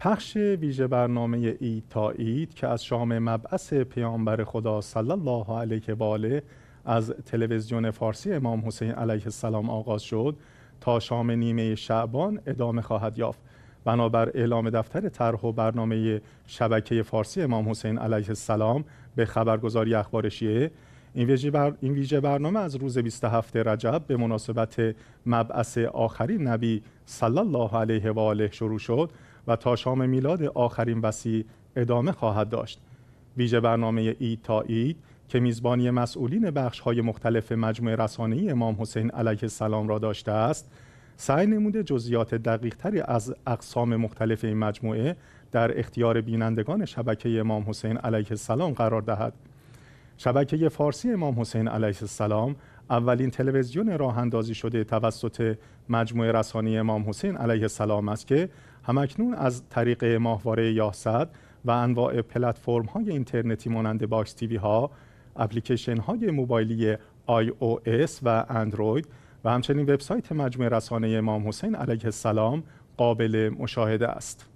پخش ویژه برنامه اید تا اید که از شام مبعث پیامبر خدا صلی الله علیه و آله از تلویزیون فارسی امام حسین علیه السلام آغاز شد تا شام نیمه شعبان ادامه خواهد یافت بنابر اعلام دفتر طرح و برنامه شبکه فارسی امام حسین علیه السلام به خبرگزاری اخبار شیعه این ویژه, این ویژه برنامه از روز 27 رجب به مناسبت مبعث آخرین نبی صلی الله علیه و آله شروع شد و تا شام میلاد آخرین وسیع ادامه خواهد داشت. ویژه برنامه ای تا اید که میزبانی مسئولین بخش های مختلف مجموعه ای امام حسین علیه السلام را داشته است، سعی نموده جزئیات دقیقتری از اقسام مختلف این مجموعه در اختیار بینندگان شبکه امام حسین علیه السلام قرار دهد. شبکه فارسی امام حسین علیه السلام اولین تلویزیون راه اندازی شده توسط مجموعه رسانی امام حسین علیه السلام است که همکنون از طریق ماهواره یاسد و انواع پلتفرم های اینترنتی مانند باکس تیوی ها اپلیکیشن های موبایلی iOS و اندروید و همچنین وبسایت مجموعه رسانه امام حسین علیه السلام قابل مشاهده است.